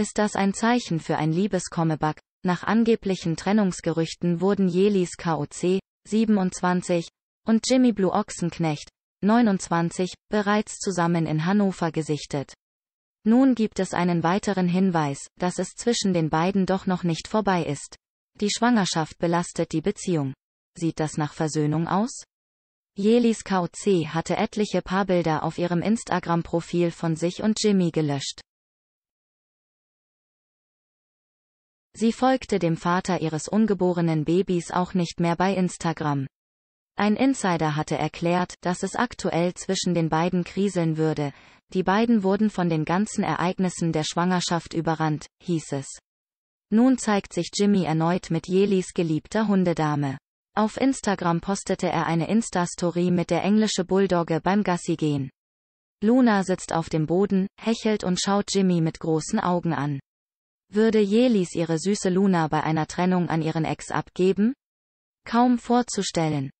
Ist das ein Zeichen für ein Liebescomeback? Nach angeblichen Trennungsgerüchten wurden Jelis KOC, 27, und Jimmy Blue Ochsenknecht, 29, bereits zusammen in Hannover gesichtet. Nun gibt es einen weiteren Hinweis, dass es zwischen den beiden doch noch nicht vorbei ist. Die Schwangerschaft belastet die Beziehung. Sieht das nach Versöhnung aus? Jelis KOC hatte etliche Paarbilder auf ihrem Instagram-Profil von sich und Jimmy gelöscht. Sie folgte dem Vater ihres ungeborenen Babys auch nicht mehr bei Instagram. Ein Insider hatte erklärt, dass es aktuell zwischen den beiden kriseln würde, die beiden wurden von den ganzen Ereignissen der Schwangerschaft überrannt, hieß es. Nun zeigt sich Jimmy erneut mit Jelis geliebter Hundedame. Auf Instagram postete er eine Insta-Story mit der englische Bulldogge beim Gassigehen. Luna sitzt auf dem Boden, hechelt und schaut Jimmy mit großen Augen an. Würde Jelis ihre süße Luna bei einer Trennung an ihren Ex abgeben? Kaum vorzustellen.